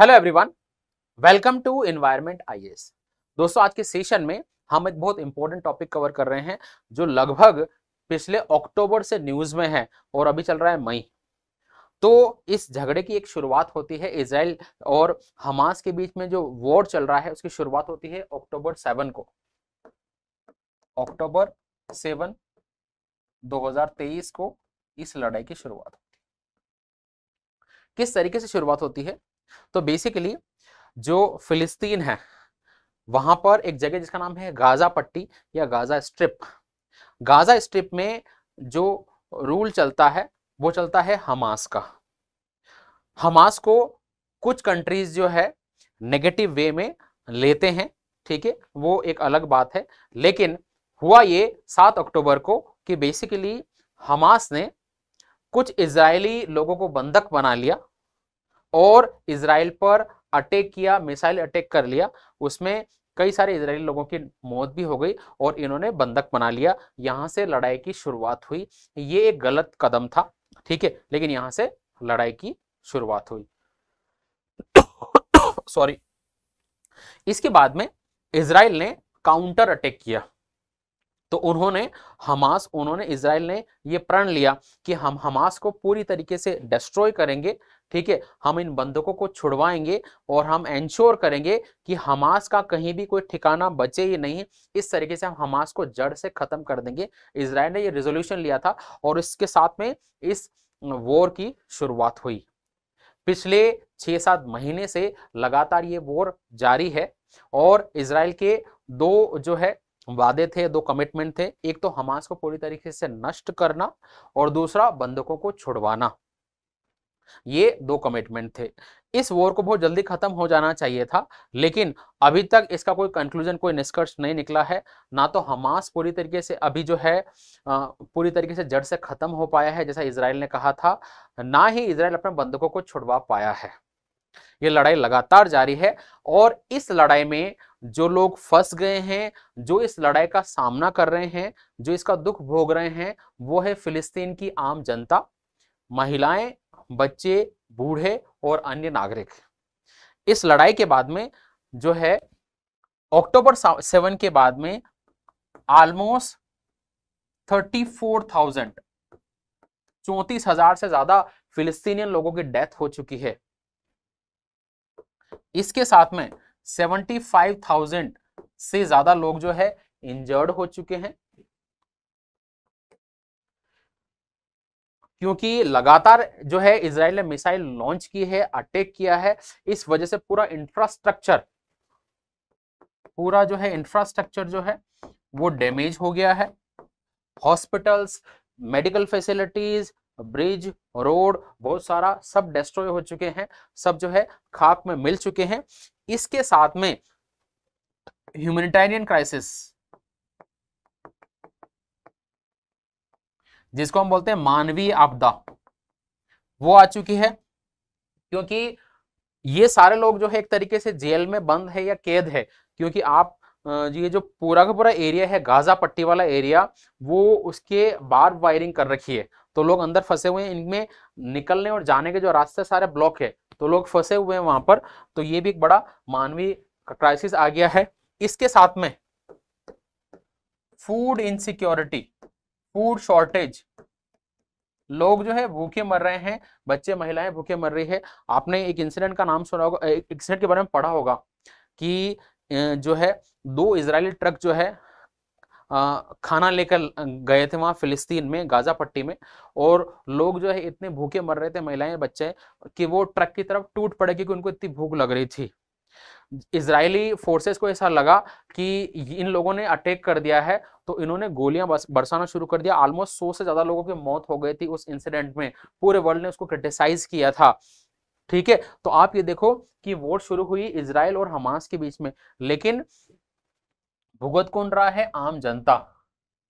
Hello everyone welcome to environment IAS दोस्तों आज के सेशन में हम एक बहुत इंपॉर्टेंट टॉपिक कवर कर रहे हैं जो लगभग पिछले अक्टूबर से न्यूज में है और अभी चल रहा है मई तो इस झगड़े की एक शुरुआत होती है इसराइल और हमास के बीच में जो वॉर चल रहा है उसकी शुरुआत होती है अक्टूबर सेवन को अक्टूबर सेवन 2023 को इस लड़ाई की शुरुआत होती है किस तरीके से शुरुआत होती है तो बेसिकली जो फिलिस्तीन है वहां पर एक जगह जिसका नाम है गाजा पट्टी या गाजा स्ट्रिप गाजा स्ट्रिप में जो रूल चलता है वो चलता है हमास का हमास को कुछ कंट्रीज जो है नेगेटिव वे में लेते हैं ठीक है वो एक अलग बात है लेकिन हुआ ये सात अक्टूबर को कि बेसिकली हमास ने कुछ इजरायली लोगों को बंधक बना लिया और इसराइल पर अटैक किया मिसाइल अटैक कर लिया उसमें कई सारे इसराइली लोगों की मौत भी हो गई और इन्होंने बंधक बना लिया यहाँ से लड़ाई की शुरुआत हुई ये एक गलत कदम था ठीक है लेकिन यहाँ से लड़ाई की शुरुआत हुई सॉरी इसके बाद में इसराइल ने काउंटर अटैक किया तो उन्होंने हमास उन्होंने इसराइल ने ये प्रण लिया कि हम हमास को पूरी तरीके से डिस्ट्रॉय करेंगे ठीक है हम इन बंधकों को छुड़वाएंगे और हम एंश्योर करेंगे कि हमास का कहीं भी कोई ठिकाना बचे ही नहीं इस तरीके से हम हमास को जड़ से खत्म कर देंगे इसराइल ने ये रेजोल्यूशन लिया था और इसके साथ में इस वॉर की शुरुआत हुई पिछले छह सात महीने से लगातार ये वॉर जारी है और इसराइल के दो जो है वादे थे दो कमिटमेंट थे एक तो हमास को पूरी तरीके से नष्ट करना और दूसरा बंधकों को छुड़वाना ये दो कमिटमेंट थे इस वॉर को बहुत जल्दी खत्म हो जाना चाहिए था लेकिन अभी तक इसका कोई कंक्लूजन कोई निष्कर्ष नहीं निकला है ना तो हमास पूरी तरीके से अभी जो है पूरी तरीके से जड़ से खत्म हो पाया है जैसा इसराइल ने कहा था ना ही इसराइल अपने बंधकों को छुड़वा पाया है ये लड़ाई लगातार जारी है और इस लड़ाई में जो लोग फंस गए हैं जो इस लड़ाई का सामना कर रहे हैं जो इसका दुख भोग रहे हैं वो है फिलिस्तीन की आम जनता महिलाएं बच्चे बूढ़े और अन्य नागरिक इस लड़ाई के बाद में जो है अक्टूबर सेवन के बाद में ऑलमोस्ट थर्टी फोर थाउजेंड चौतीस हजार से ज्यादा फिलिस्तीनियन लोगों की डेथ हो चुकी है इसके साथ में 75,000 से ज्यादा लोग जो है इंजर्ड हो चुके हैं क्योंकि लगातार जो है इसराइल ने मिसाइल लॉन्च की है अटैक किया है इस वजह से पूरा इंफ्रास्ट्रक्चर पूरा जो है इंफ्रास्ट्रक्चर जो है वो डैमेज हो गया है hospitals medical facilities bridge road बहुत सारा सब डिस्ट्रॉय हो चुके हैं सब जो है खाक में मिल चुके हैं इसके साथ में ह्यूमेटेरियन क्राइसिस जिसको हम बोलते हैं मानवीय आपदा वो आ चुकी है क्योंकि ये सारे लोग जो है एक तरीके से जेल में बंद है या कैद है क्योंकि आप ये जो पूरा का पूरा एरिया है गाजा पट्टी वाला एरिया वो उसके बार वायरिंग कर रखी है तो लोग अंदर फंसे हुए हैं इनमें निकलने और जाने के जो रास्ते सारे ब्लॉक है तो लोग फंसे हुए हैं वहां पर तो ये भी एक बड़ा मानवीय क्राइसिस आ गया है इसके साथ में फूड इनसिक्योरिटी फूड शॉर्टेज लोग जो है भूखे मर रहे हैं बच्चे महिलाएं भूखे मर रही है आपने एक इंसिडेंट का नाम सुना होगा एक इंसिडेंट के बारे में पढ़ा होगा कि जो है दो इसराइली ट्रक जो है खाना लेकर गए थे वहाँ फिलिस्तीन में गाजा पट्टी में और लोग जो है इतने भूखे मर रहे थे महिलाएं बच्चे कि वो ट्रक की तरफ टूट पड़े क्योंकि उनको इतनी भूख लग रही थी इसराइली फोर्सेस को ऐसा लगा कि इन लोगों ने अटैक कर दिया है तो इन्होंने गोलियां बरसाना शुरू कर दिया ऑलमोस्ट सौ से ज्यादा लोगों की मौत हो गई थी उस इंसिडेंट में पूरे वर्ल्ड ने उसको क्रिटिसाइज किया था ठीक है तो आप ये देखो कि वॉर शुरू हुई इसराइल और हमास के बीच में लेकिन भुगत कौन रहा है आम जनता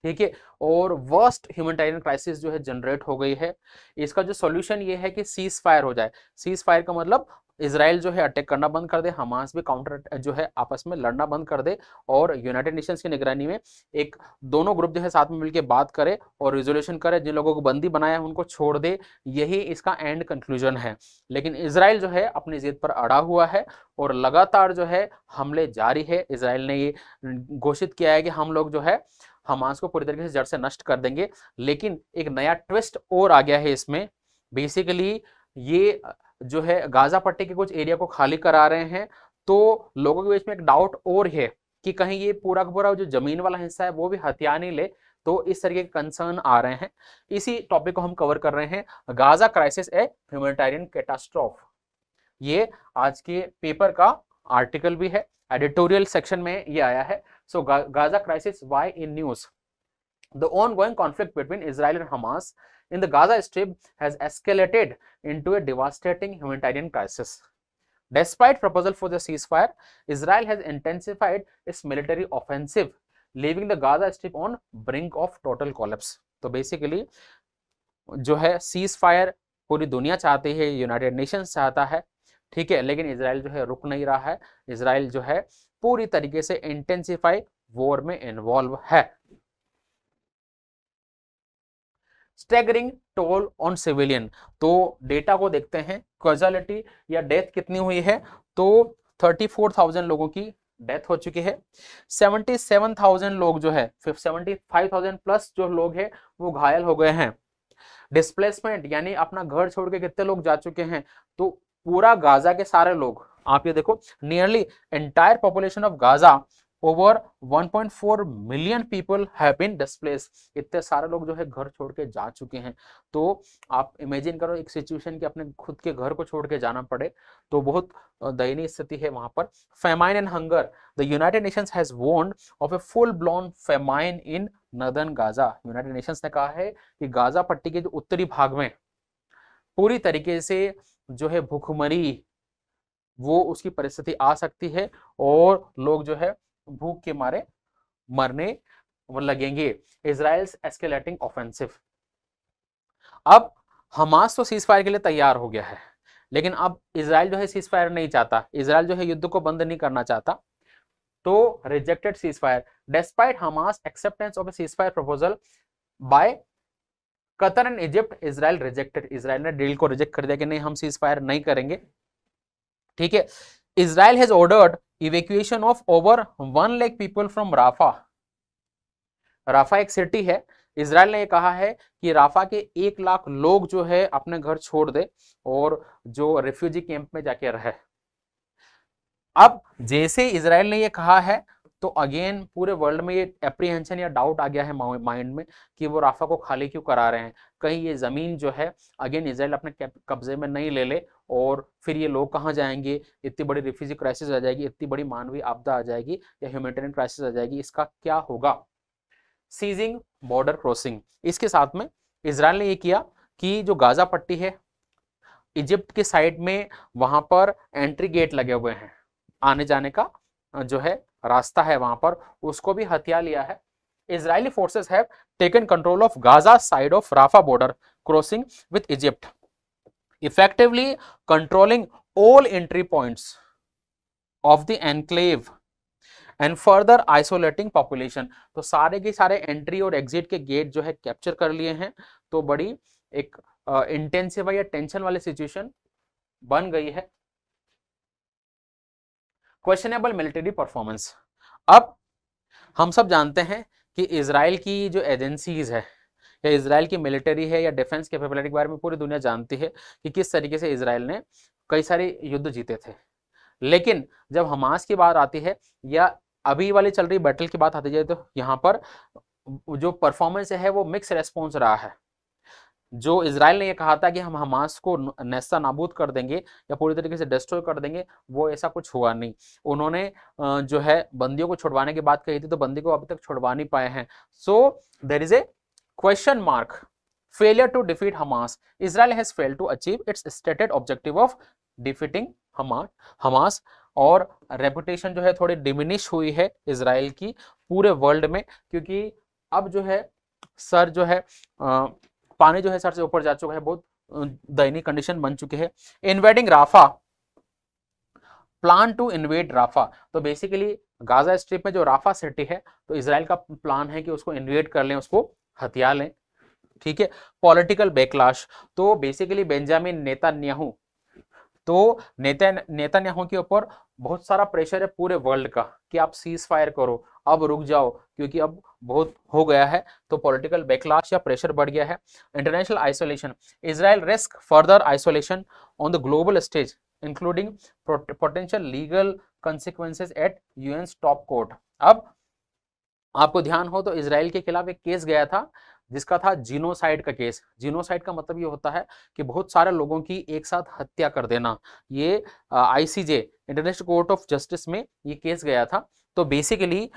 ठीक है और वर्स्ट ह्यूमनिटेरियन क्राइसिस जो है जनरेट हो गई है इसका जो सोल्यूशन ये है कि सीज फायर हो जाए सीज फायर का मतलब इसराइल जो है अटैक करना बंद कर दे हमास भी काउंटर जो है आपस में लड़ना बंद कर दे और यूनाइटेड नेशंस की निगरानी में एक दोनों ग्रुप जो है साथ में मिलकर बात करे और रिजोल्यूशन करे जिन लोगों को बंदी बनाया है उनको छोड़ दे यही इसका एंड कंक्लूजन है लेकिन इसराइल जो है अपनी जीत पर अड़ा हुआ है और लगातार जो है हमले जारी है इसराइल ने ये घोषित किया है कि हम लोग जो है हमास को पूरी तरीके से जड़ से नष्ट कर देंगे लेकिन एक नया ट्विस्ट और आ गया है इसमें बेसिकली ये जो है गाजा पट्टी के कुछ एरिया को खाली करा रहे हैं तो लोगों के बीच में एक डाउट और है कि कहीं ये पूरा का पूरा जो जमीन वाला हिस्सा है वो भी हथिया नहीं ले तो इस तरीके के कंसर्न आ रहे हैं इसी टॉपिक को हम कवर कर रहे हैं Gaza crisis a humanitarian catastrophe ये आज के पेपर का आर्टिकल भी है एडिटोरियल सेक्शन में ये आया है So Gaza crisis, why in news? The ongoing conflict between Israel and Hamas in the Gaza Strip has escalated into a devastating humanitarian crisis. Despite proposal for the ceasefire, Israel has intensified its military offensive, leaving the Gaza Strip on brink of total collapse. so basically जो है cease fire पूरी दुनिया चाहती है United Nations चाहता है ठीक है लेकिन इसराइल जो है रुक नहीं रहा है इसराइल जो है पूरी तरीके से इंटेंसिफाई वॉर में इन्वॉल्व है स्टेगरिंग टोल ऑन सिविलियन तो डेटा को देखते हैं क्वेजलिटी या डेथ कितनी हुई है तो 34,000 लोगों की डेथ हो चुकी है 77,000 लोग जो है 75,000 प्लस जो लोग हैं वो घायल हो गए हैं डिस्प्लेसमेंट यानी अपना घर छोड़ के कितने लोग जा चुके हैं तो पूरा गाजा के सारे लोग आप ये देखो nearly entire population of Gaza over 1.4 million people have been displace इतने सारे लोग जो है घर छोड़ के जा चुके हैं तो आप इमेजिन करो एक सिचुएशन कि अपने खुद के घर को छोड़ के जाना पड़े तो बहुत दयनीय स्थिति है वहां पर famine and hunger the United Nations has warned of a full blown famine in northern Gaza United Nations ने कहा है कि गाजा पट्टी के जो उत्तरी भाग में पूरी तरीके से जो है भूखमरी वो उसकी परिस्थिति आ सकती है और लोग जो है भूख के मारे मरने लगेंगे इसराइल्स एस्केलेटिंग ऑफेंसिव अब हमास तो सीज फायर के लिए तैयार हो गया है लेकिन अब इसराइल जो है सीज फायर नहीं चाहता इसराइल जो है युद्ध को बंद नहीं करना चाहता तो rejected ceasefire despite Hamas acceptance of ceasefire proposal by Qatar and Egypt Israel rejected Israel ने डील को रिजेक्ट कर दिया कि नहीं हम सीज फायर नहीं करेंगे ठीक है Israel has ordered evacuation of over one lakh people from Rafah Rafah एक सिटी है इसराइल ने कहा है कि राफा के एक लाख लोग जो है अपने घर छोड़ दे और जो रेफ्यूजी कैंप में जाके रहे अब जैसे इसराइल ने यह कहा है तो अगेन पूरे वर्ल्ड में ये एप्रीहेंशन या डाउट आ गया है माइंड में कि वो राफा को खाली क्यों करा रहे हैं कहीं ये ज़मीन जो है अगेन इसराइल अपने कब्जे में नहीं ले ले और फिर ये लोग कहाँ जाएंगे इतनी बड़ी रिफ्यूजी क्राइसिस आ जाएगी इतनी बड़ी मानवीय आपदा आ जाएगी या ह्यूमेटेरियन क्राइसिस आ जाएगी इसका क्या होगा सीजिंग बॉर्डर क्रॉसिंग इसके साथ में इसराइल ने ये किया कि जो गाज़ा पट्टी है इजिप्ट के साइड में वहाँ पर एंट्री गेट लगे हुए हैं आने जाने का जो है रास्ता है वहां पर उसको भी हत्या लिया है Israeli forces have taken control of Gaza side of Rafah border crossing with Egypt effectively controlling all entry points of the enclave and further isolating population तो सारे के सारे एंट्री और एग्जिट के गेट जो है कैप्चर कर लिए हैं तो बड़ी एक इंटेंसिव या टेंशन वाली सिचुएशन बन गई है क्वेश्चनेबल मिलिट्री परफॉर्मेंस अब हम सब जानते हैं कि इसराइल की जो एजेंसीज है या इसराइल की मिलिट्री है या डिफेंस कैपेबिलिटी के बारे में पूरी दुनिया जानती है कि किस तरीके से इसराइल ने कई सारे युद्ध जीते थे लेकिन जब हमास की बात आती है या अभी वाली चल रही बैटल की बात आती है तो यहाँ पर जो परफॉर्मेंस है वो मिक्स रेस्पॉन्स रहा है जो इसराइल ने यह कहा था कि हम हमास को नैसा नाबूद कर देंगे या पूरी तरीके से डिस्ट्रॉय कर देंगे वो ऐसा कुछ हुआ नहीं उन्होंने जो है बंदियों को छुड़वाने की बात कही थी तो बंदी को अभी तक छुड़वा नहीं पाए हैं so there is a question mark failure to defeat Hamas Israel has fail to achieve its stated objective of defeating Hamas Hamas और रेपुटेशन जो है थोड़ी डिमिनिश हुई है इसराइल की पूरे वर्ल्ड में क्योंकि अब जो है सर जो है आ, पानी जो है सर से ऊपर जा चुका है बहुत दयनीय कंडीशन बन चुके हैं invading Rafah plan to invade Rafah तो बेसिकली गाजा स्ट्रिप में जो राफा सिटी है तो इसराइल का प्लान है कि उसको इन्वेड कर लें उसको हथियार लें ठीक है पॉलिटिकल बैकलाश तो बेसिकली बेंजामिन नेतान्याहू तो नेता नेतान्याहू के ऊपर बहुत सारा प्रेशर है पूरे वर्ल्ड का कि आप सीज फायर करो अब रुक जाओ क्योंकि अब बहुत हो गया है तो पॉलिटिकल बैकलाश या प्रेशर बढ़ गया है international isolation Israel risk further isolation on the global stage including potential legal consequences at UN top court अब आपको ध्यान हो तो इसराइल के खिलाफ एक केस गया था जिसका था जीनोसाइड का केस जीनोसाइड का मतलब ये होता है कि बहुत सारे लोगों की एक साथ हत्या कर देना ये ICJ international court of justice में ये केस गया था तो बेसिकली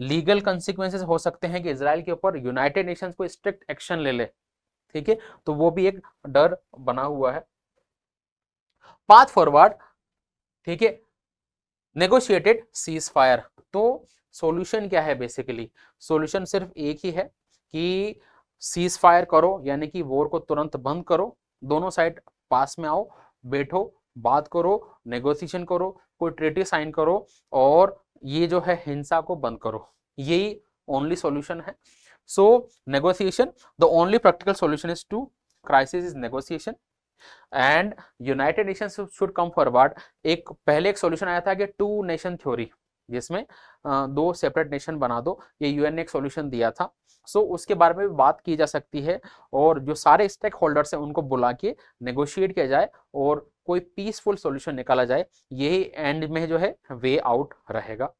लीगल कंसिक्वेंसेस हो सकते हैं कि इसराइल के ऊपर यूनाइटेड नेशंस को स्ट्रिक्ट एक्शन ले ले ठीक है तो वो भी एक डर बना हुआ है पाथ फॉरवर्ड ठीक है नेगोशिएटेड सीज फायर तो सॉल्यूशन क्या है बेसिकली सॉल्यूशन सिर्फ एक ही है कि सीज फायर करो यानी कि वॉर को तुरंत बंद करो दोनों साइड पास में आओ बैठो बात करो नेगोशिएशन करो कोई ट्रीटी साइन करो और ये जो है हिंसा को बंद करो यही ओनली सॉल्यूशन है so negotiation the only practical solution is to crisis is negotiation and United Nation should come forward एक पहले एक सॉल्यूशन आया था कि टू नेशन थ्योरी जिसमें दो सेपरेट नेशन बना दो ये यूएन ने एक सॉल्यूशन दिया था सो so, उसके बारे में भी बात की जा सकती है और जो सारे स्टेक होल्डर्स हैं उनको बुला के नेगोशिएट किया जाए और कोई पीसफुल सॉल्यूशन निकाला जाए यही एंड में जो है वे आउट रहेगा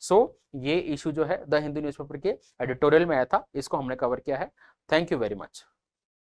सो so, ये इशू जो है द हिंदू न्यूज़पेपर के एडिटोरियल में आया था इसको हमने कवर किया है थैंक यू वेरी मच